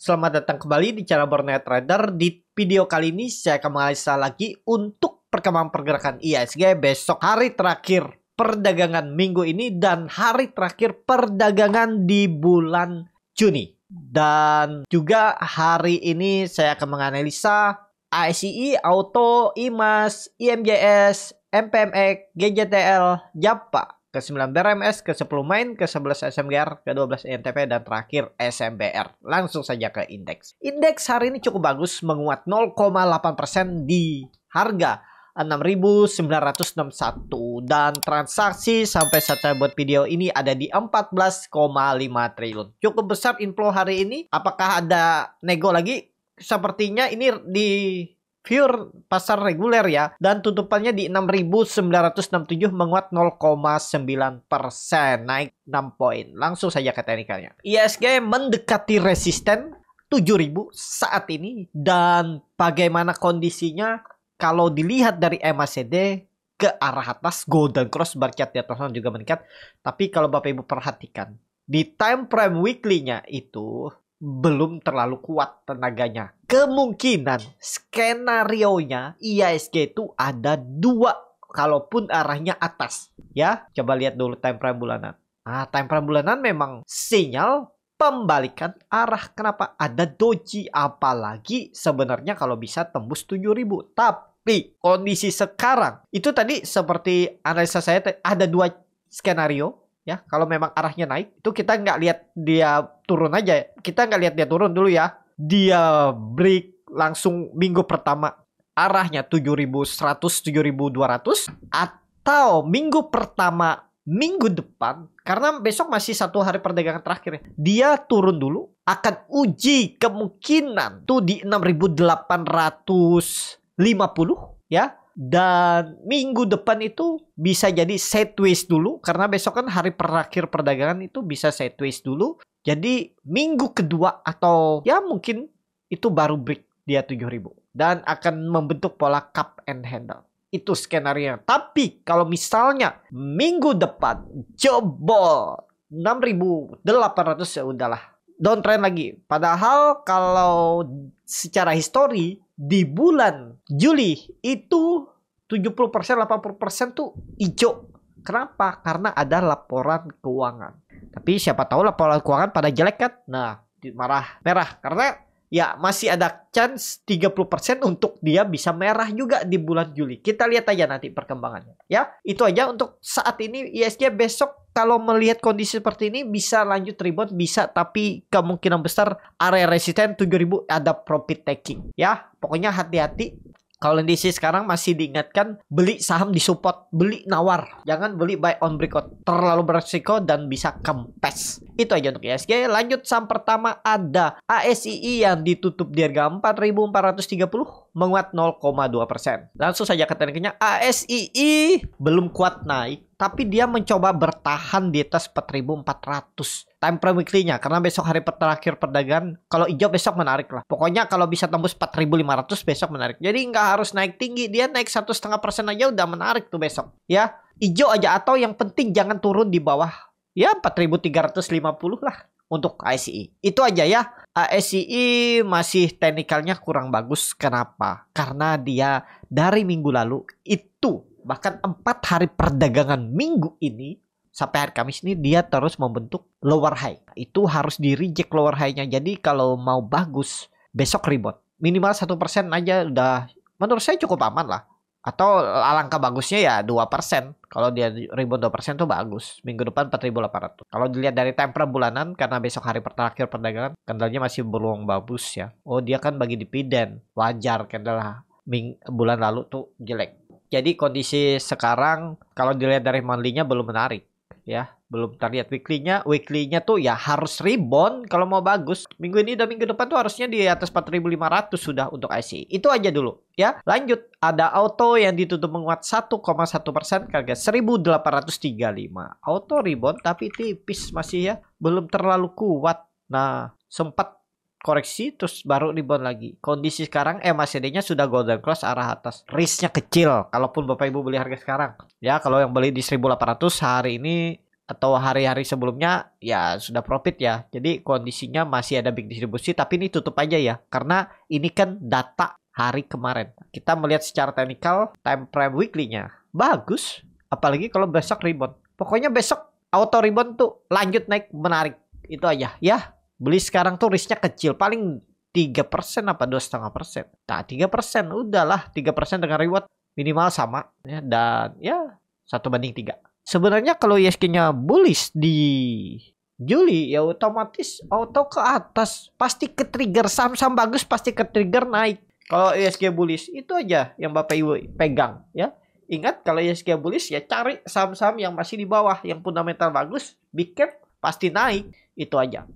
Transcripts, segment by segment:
Selamat datang kembali di channel Borneo Trader. Di video kali ini saya akan menganalisa lagi untuk perkembangan pergerakan IHSG besok hari terakhir perdagangan minggu ini dan hari terakhir perdagangan di bulan Juni. Dan juga hari ini saya akan menganalisa ICE, Auto, IMAS, IMJS, MPMX, GJTL, JAPA, ke-9 DRMS, ke-10 Main, ke-11 SMGR, ke-12 e ntp dan terakhir SMBR. Langsung saja ke indeks. Indeks hari ini cukup bagus, menguat 0,8% di harga 6.961 dan transaksi sampai saya buat video ini ada di 14,5 triliun. Cukup besar inflow hari ini. Apakah ada nego lagi? Sepertinya ini di pure pasar reguler ya dan tutupannya di 6.967 menguat 0,9 persen naik 6 poin langsung saja ke teknikalnya ISG mendekati resisten 7.000 saat ini dan bagaimana kondisinya kalau dilihat dari MACD ke arah atas golden cross barcat di atas juga meningkat tapi kalau Bapak Ibu perhatikan di time frame weekly-nya itu belum terlalu kuat tenaganya. Kemungkinan skenario nya IISG itu ada dua kalaupun arahnya atas. Ya, coba lihat dulu time frame bulanan. Ah, time frame bulanan memang sinyal pembalikan arah. Kenapa? Ada doji apalagi sebenarnya kalau bisa tembus 7000. Tapi kondisi sekarang itu tadi seperti analisa saya ada dua skenario ya kalau memang arahnya naik itu kita nggak lihat dia turun aja kita nggak lihat dia turun dulu ya dia break langsung minggu pertama arahnya 7100 7200 atau minggu pertama minggu depan karena besok masih satu hari perdagangan terakhir dia turun dulu akan uji kemungkinan tuh di 6850 ya dan minggu depan itu bisa jadi sideways dulu karena besok kan hari terakhir perdagangan itu bisa sideways dulu. Jadi minggu kedua atau ya mungkin itu baru break dia 7000 dan akan membentuk pola cup and handle. Itu skenario. Tapi kalau misalnya minggu depan jebol 6800 ya udahlah. Downtrend lagi. Padahal kalau secara histori di bulan Juli itu 70% 80% tuh hijau. Kenapa? Karena ada laporan keuangan. Tapi siapa tahu laporan keuangan pada jelek kan? Nah, marah merah karena ya masih ada chance 30% untuk dia bisa merah juga di bulan Juli. Kita lihat aja nanti perkembangannya. Ya, itu aja untuk saat ini ISG besok kalau melihat kondisi seperti ini bisa lanjut rebound bisa tapi kemungkinan besar area resisten 7000 ada profit taking ya pokoknya hati-hati kalau kondisi sekarang masih diingatkan beli saham di support, beli nawar, jangan beli buy on breakout. Terlalu beresiko dan bisa kempes. Itu aja untuk ISG. E Lanjut saham pertama ada ASII yang ditutup di harga 4430 menguat 0,2%. Langsung saja ke tekniknya ASII belum kuat naik tapi dia mencoba bertahan di atas 4400 time frame weekly-nya karena besok hari terakhir perdagangan kalau hijau besok menarik lah pokoknya kalau bisa tembus 4500 besok menarik jadi nggak harus naik tinggi dia naik satu setengah persen aja udah menarik tuh besok ya hijau aja atau yang penting jangan turun di bawah ya 4350 lah untuk ICE. Itu aja ya. ICE masih teknikalnya kurang bagus. Kenapa? Karena dia dari minggu lalu itu bahkan empat hari perdagangan minggu ini sampai hari Kamis ini dia terus membentuk lower high. Itu harus di reject lower high-nya. Jadi kalau mau bagus besok rebound minimal satu persen aja udah menurut saya cukup aman lah atau eh, alangkah bagusnya ya dua persen kalau dia rebound dua persen tuh bagus minggu depan 4800 kalau dilihat dari time bulanan karena besok hari terakhir perdagangan kendalanya masih berluang bagus ya oh dia kan bagi dividen wajar kendala ming bulan lalu tuh jelek jadi kondisi sekarang kalau dilihat dari monthly-nya belum menarik ya belum terlihat weekly-nya weekly-nya tuh ya harus rebound kalau mau bagus minggu ini dan minggu depan tuh harusnya di atas 4500 sudah untuk IC e. itu aja dulu ya lanjut ada auto yang ditutup menguat 1,1 persen harga 1835 auto rebound tapi tipis masih ya belum terlalu kuat nah sempat koreksi terus baru rebound lagi. Kondisi sekarang MACD-nya sudah golden cross arah atas. Risknya kecil kalaupun Bapak Ibu beli harga sekarang. Ya, kalau yang beli di 1800 hari ini atau hari-hari sebelumnya ya sudah profit ya. Jadi kondisinya masih ada big distribusi tapi ini tutup aja ya karena ini kan data hari kemarin. Kita melihat secara teknikal time frame weekly-nya bagus apalagi kalau besok rebound. Pokoknya besok auto rebound tuh lanjut naik menarik. Itu aja ya. Beli sekarang tuh risknya kecil, paling tiga persen apa dua setengah persen. Nah tiga persen udahlah tiga persen dengan reward minimal sama ya dan ya satu banding tiga. Sebenarnya kalau ISK-nya bullish di Juli ya otomatis auto ke atas pasti ke trigger saham-saham bagus pasti ke trigger naik kalau ISG bullish itu aja yang Bapak Ibu pegang ya ingat kalau ISG bullish ya cari saham-saham yang masih di bawah yang fundamental bagus big cap pasti naik itu aja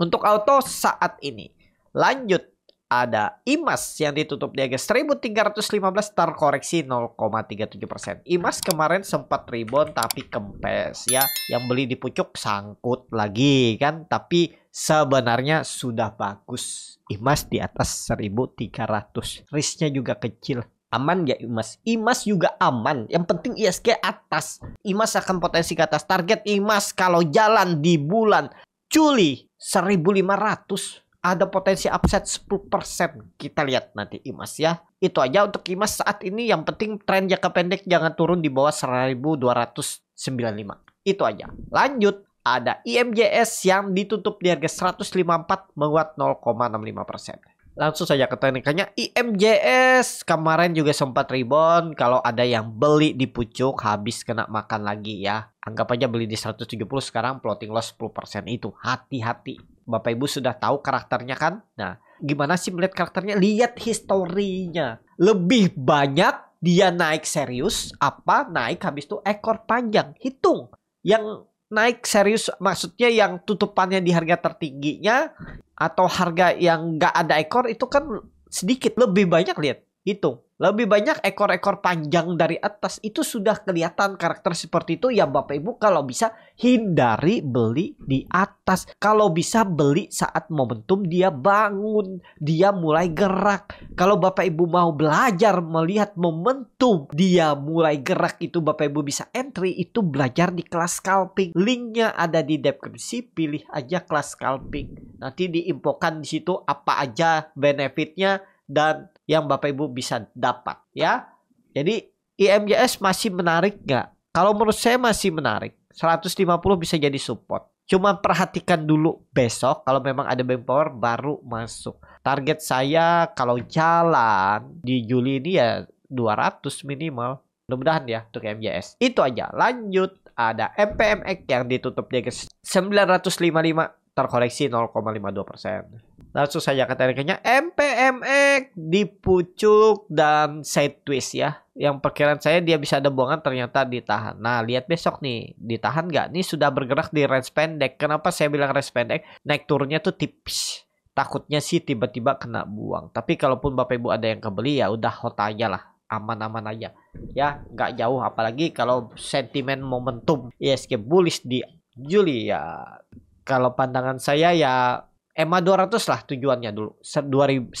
untuk auto saat ini. Lanjut ada IMAS yang ditutup di harga 1315 terkoreksi 0,37%. IMAS kemarin sempat rebound tapi kempes ya. Yang beli di pucuk sangkut lagi kan. Tapi sebenarnya sudah bagus. IMAS di atas 1300. Risknya juga kecil. Aman ya IMAS? IMAS juga aman. Yang penting ISG atas. IMAS akan potensi ke atas. Target IMAS kalau jalan di bulan Juli 1500 ada potensi upset 10% kita lihat nanti Imas ya itu aja untuk Imas saat ini yang penting tren jangka pendek jangan turun di bawah 1295 itu aja lanjut ada IMJS yang ditutup di harga 154 menguat 0,65%. Langsung saja ke teknikanya IMJS kemarin juga sempat rebound kalau ada yang beli di pucuk habis kena makan lagi ya. Anggap aja beli di 170 sekarang plotting loss 10% itu. Hati-hati. Bapak Ibu sudah tahu karakternya kan? Nah, gimana sih melihat karakternya? Lihat historinya. Lebih banyak dia naik serius apa naik habis itu ekor panjang. Hitung. Yang naik serius maksudnya yang tutupannya di harga tertingginya atau harga yang nggak ada ekor itu kan sedikit lebih banyak lihat hitung lebih banyak ekor-ekor panjang dari atas itu sudah kelihatan karakter seperti itu ya Bapak Ibu kalau bisa hindari beli di atas kalau bisa beli saat momentum dia bangun dia mulai gerak kalau Bapak Ibu mau belajar melihat momentum dia mulai gerak itu Bapak Ibu bisa entry itu belajar di kelas scalping linknya ada di deskripsi pilih aja kelas scalping nanti diinfokan di situ apa aja benefitnya dan yang Bapak Ibu bisa dapat ya. Jadi IMJS masih menarik nggak? Kalau menurut saya masih menarik. 150 bisa jadi support. Cuma perhatikan dulu besok kalau memang ada bank power baru masuk. Target saya kalau jalan di Juli ini ya 200 minimal. Mudah-mudahan ya untuk IMJS. Itu aja. Lanjut ada MPMX yang ditutup di 955 terkoreksi 0,52% langsung saja ke tekniknya MPMX di pucuk dan side twist ya yang perkiraan saya dia bisa ada buangan ternyata ditahan nah lihat besok nih ditahan nggak nih sudah bergerak di range pendek kenapa saya bilang range pendek naik turunnya tuh tipis takutnya sih tiba-tiba kena buang tapi kalaupun bapak ibu ada yang kebeli ya udah hot aja lah aman-aman aja ya nggak jauh apalagi kalau sentimen momentum ISG bullish di Juli ya kalau pandangan saya ya EMA 200 lah tujuannya dulu 1025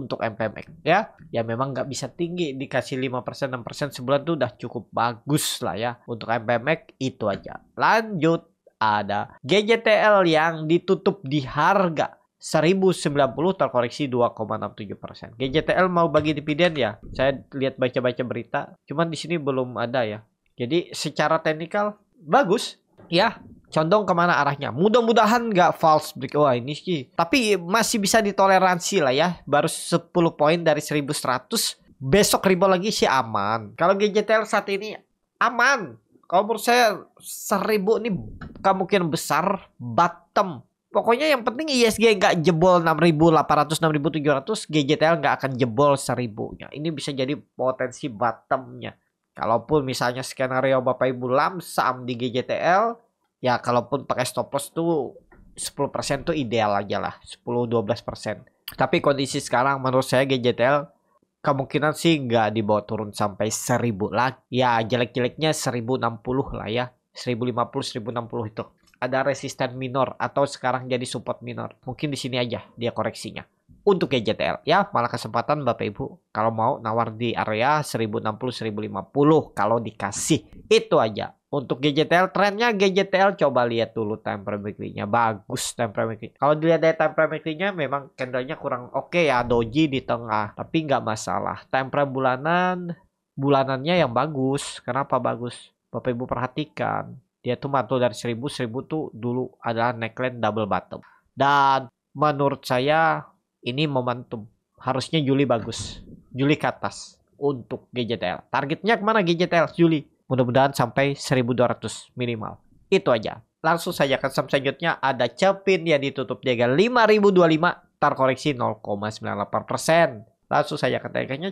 untuk MPMX ya ya memang nggak bisa tinggi dikasih 5% 6% sebulan tuh udah cukup bagus lah ya untuk MPMX itu aja lanjut ada GJTL yang ditutup di harga 1090 terkoreksi 2,67%. GJTL mau bagi dividen ya? Saya lihat baca-baca berita, cuman di sini belum ada ya. Jadi secara teknikal bagus ya condong kemana arahnya. Mudah-mudahan nggak false break. Wah ini sih. Tapi masih bisa ditoleransi lah ya. Baru 10 poin dari 1100. Besok ribo lagi sih aman. Kalau GJTL saat ini aman. Kalau menurut saya 1000 ini kemungkinan besar bottom. Pokoknya yang penting ISG e nggak jebol 6800, 6700, GJTL nggak akan jebol 1000 nya. Ini bisa jadi potensi bottomnya. Kalaupun misalnya skenario Bapak Ibu Lam, lamsam di GJTL, ya kalaupun pakai stop loss tuh 10% tuh ideal aja lah 10-12% tapi kondisi sekarang menurut saya GJTL kemungkinan sih nggak dibawa turun sampai 1000 ya, lah ya jelek-jeleknya 1060 lah ya 1050 1060 itu ada resisten minor atau sekarang jadi support minor mungkin di sini aja dia koreksinya untuk GJTL ya malah kesempatan Bapak Ibu kalau mau nawar di area 1060 1050 kalau dikasih itu aja untuk GJTL trennya GJTL coba lihat dulu time frame weekly-nya bagus time frame weekly. Kalau dilihat dari time frame weekly-nya memang candle-nya kurang oke okay ya doji di tengah tapi nggak masalah. Time frame bulanan bulanannya yang bagus. Kenapa bagus? Bapak Ibu perhatikan dia tuh mantul dari 1000 1000 tuh dulu adalah neckline double bottom. Dan menurut saya ini momentum. Harusnya Juli bagus. Juli ke atas untuk GJTL. Targetnya kemana GJTL? Juli Mudah-mudahan sampai 1200 minimal. Itu aja. Langsung saja ke saham selanjutnya ada Cepin yang ditutup jaga 5025 terkoreksi 0,98%. Langsung saja ke tk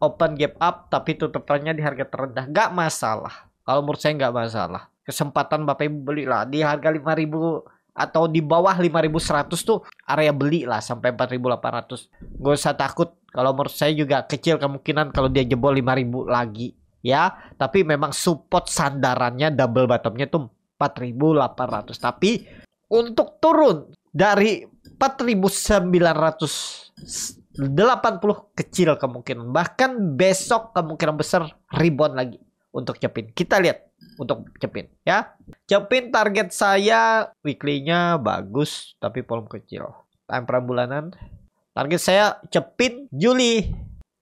open gap up tapi tutup trennya di harga terendah. Gak masalah. Kalau menurut saya nggak masalah. Kesempatan Bapak Ibu belilah di harga 5000 atau di bawah 5100 tuh area beli lah sampai 4800. Gak usah takut kalau menurut saya juga kecil kemungkinan kalau dia jebol 5000 lagi ya tapi memang support sandarannya double bottomnya itu 4800 tapi untuk turun dari 4980 kecil kemungkinan bahkan besok kemungkinan besar rebound lagi untuk Cepin kita lihat untuk Cepin ya Cepin target saya weekly-nya bagus tapi volume kecil time per bulanan target saya Cepin Juli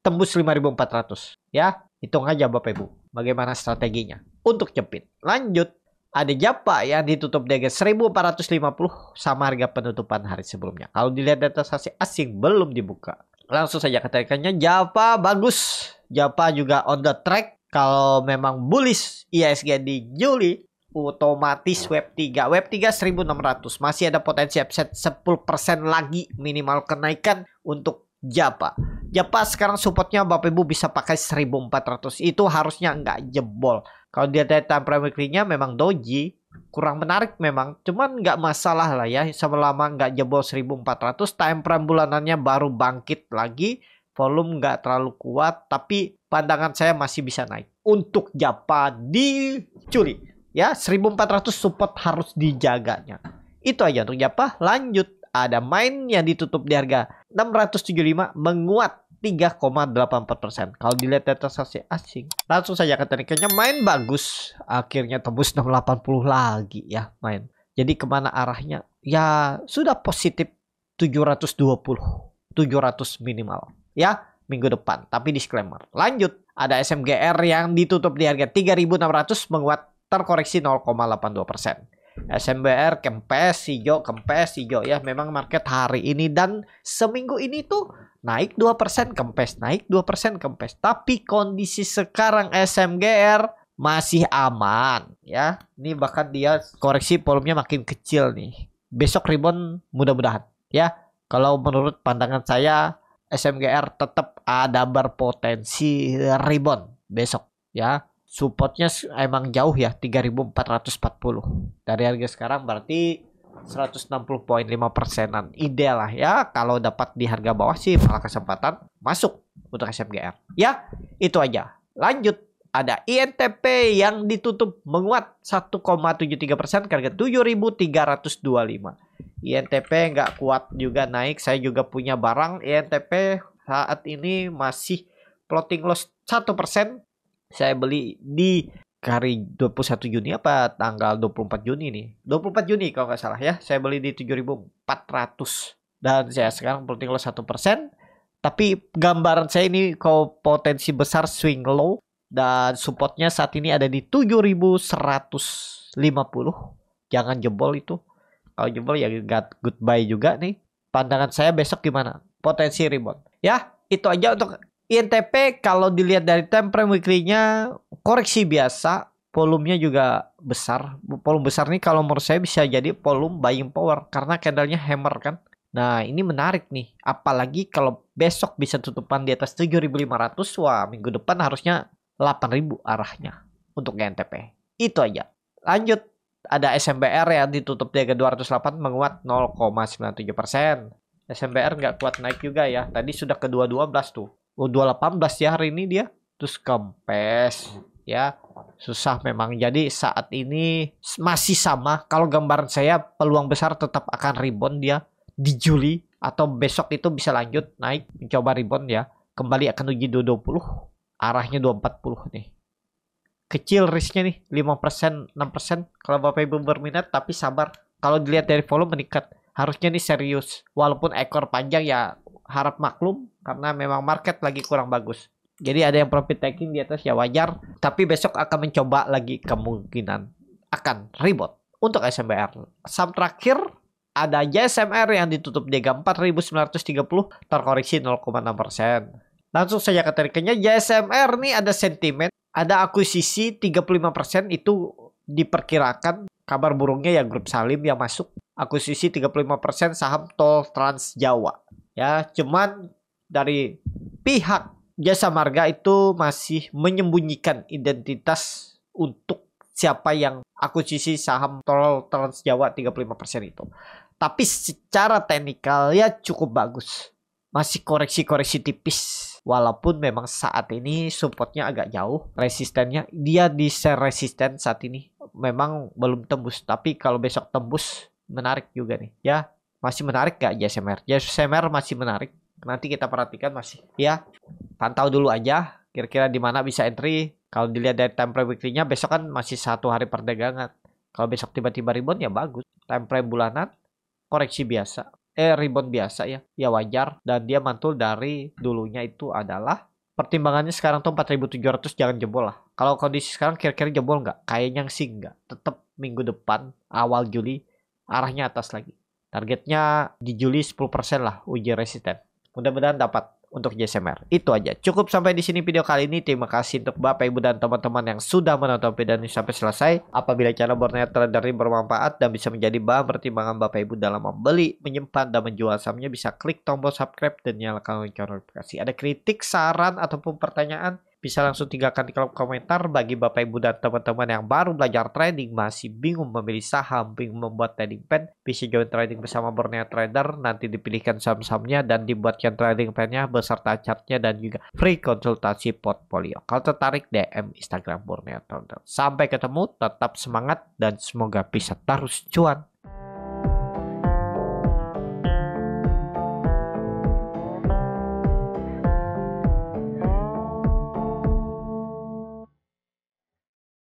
tembus 5400 ya Hitung aja Bapak Ibu bagaimana strateginya untuk jepit. Lanjut, ada japa yang ditutup dengan 1450 sama harga penutupan hari sebelumnya. Kalau dilihat data sasi asing belum dibuka. Langsung saja ketarikannya japa bagus. Japa juga on the track. Kalau memang bullish ISG di Juli otomatis web 3 web 3 1600 masih ada potensi upset 10% lagi minimal kenaikan untuk Japa ya pak sekarang supportnya bapak ibu bisa pakai 1400 itu harusnya nggak jebol kalau dia dari time nya memang doji kurang menarik memang cuman nggak masalah lah ya selama nggak jebol 1400 time frame bulanannya baru bangkit lagi volume nggak terlalu kuat tapi pandangan saya masih bisa naik untuk Japa dicuri ya 1400 support harus dijaganya itu aja untuk Japa lanjut ada main yang ditutup di harga 675 menguat 3,84%. Kalau dilihat data sasi asing, langsung saja ke tekniknya main bagus. Akhirnya tembus 680 lagi ya main. Jadi kemana arahnya? Ya sudah positif 720, 700 minimal ya minggu depan. Tapi disclaimer. Lanjut, ada SMGR yang ditutup di harga 3.600 menguat terkoreksi 0,82%. persen. SMBR kempes hijau kempes hijau ya memang market hari ini dan seminggu ini tuh naik 2% kempes naik 2% kempes tapi kondisi sekarang SMGR masih aman ya ini bahkan dia koreksi volumenya makin kecil nih besok rebound mudah-mudahan ya kalau menurut pandangan saya SMGR tetap ada berpotensi rebound besok ya supportnya emang jauh ya 3440 dari harga sekarang berarti 160 poin 5 persenan ideal lah ya kalau dapat di harga bawah sih malah kesempatan masuk untuk SMGR ya itu aja lanjut ada INTP yang ditutup menguat 1,73 persen dua harga 7.325 INTP nggak kuat juga naik saya juga punya barang INTP saat ini masih plotting loss 1% saya beli di hari 21 Juni apa tanggal 24 Juni nih 24 Juni kalau nggak salah ya saya beli di 7400 dan saya sekarang penting satu 1% tapi gambaran saya ini kalau potensi besar swing low dan supportnya saat ini ada di 7150 jangan jebol itu kalau jebol ya good goodbye juga nih pandangan saya besok gimana potensi rebound ya itu aja untuk INTP kalau dilihat dari time frame weekly-nya koreksi biasa, volumenya juga besar. Volume besar nih kalau menurut saya bisa jadi volume buying power karena candle-nya hammer kan. Nah, ini menarik nih. Apalagi kalau besok bisa tutupan di atas 7.500, wah minggu depan harusnya 8.000 arahnya untuk NTP. Itu aja. Lanjut, ada SMBR ya ditutup di harga 208 menguat 0,97%. SMBR nggak kuat naik juga ya. Tadi sudah ke 212 tuh. U18 ya hari ini dia terus kempes ya susah memang jadi saat ini masih sama kalau gambaran saya peluang besar tetap akan rebound dia di Juli atau besok itu bisa lanjut naik mencoba rebound ya kembali akan uji 220 arahnya 240 nih kecil risknya nih 5% 6% kalau Bapak Ibu berminat tapi sabar kalau dilihat dari volume meningkat harusnya nih serius walaupun ekor panjang ya harap maklum karena memang market lagi kurang bagus. Jadi ada yang profit taking di atas ya wajar, tapi besok akan mencoba lagi kemungkinan akan rebound untuk SMBR. Saham terakhir ada JSMR yang ditutup di 4930 terkoreksi 0,6%. Langsung saja ke JSMR ya nih ada sentimen, ada akuisisi 35% itu diperkirakan kabar burungnya ya grup Salim yang masuk akuisisi 35% saham Tol Trans Jawa. Ya, cuman dari pihak jasa marga itu masih menyembunyikan identitas untuk siapa yang akuisisi saham tol Trans Jawa 35% itu. Tapi secara teknikal ya cukup bagus. Masih koreksi-koreksi tipis. Walaupun memang saat ini supportnya agak jauh. Resistennya dia di share resisten saat ini. Memang belum tembus. Tapi kalau besok tembus menarik juga nih. Ya masih menarik gak JSMR? JSMR masih menarik. Nanti kita perhatikan masih ya. Pantau dulu aja kira-kira di mana bisa entry. Kalau dilihat dari time frame weekly-nya besok kan masih satu hari perdagangan. Kalau besok tiba-tiba rebound ya bagus. Time frame bulanan koreksi biasa. Eh rebound biasa ya. Ya wajar dan dia mantul dari dulunya itu adalah pertimbangannya sekarang tuh 4700 jangan jebol lah. Kalau kondisi sekarang kira-kira jebol nggak? Kayaknya sih nggak. Tetap minggu depan awal Juli arahnya atas lagi. Targetnya di Juli 10% lah uji resisten. Mudah-mudahan dapat untuk JSMR. Itu aja. Cukup sampai di sini video kali ini. Terima kasih untuk Bapak, Ibu, dan teman-teman yang sudah menonton video ini sampai selesai. Apabila channel Borneo Trader ini bermanfaat dan bisa menjadi bahan pertimbangan Bapak, Ibu dalam membeli, menyimpan, dan menjual sahamnya, bisa klik tombol subscribe dan nyalakan lonceng notifikasi. Ada kritik, saran, ataupun pertanyaan, bisa langsung tinggalkan di kolom komentar bagi Bapak Ibu dan teman-teman yang baru belajar trading, masih bingung memilih saham, bingung membuat trading plan, bisa join trading bersama Borneo Trader, nanti dipilihkan saham-sahamnya dan dibuatkan trading plan-nya beserta chartnya dan juga free konsultasi portfolio. Kalau tertarik DM Instagram Borneo Trader. Sampai ketemu, tetap semangat dan semoga bisa terus cuan.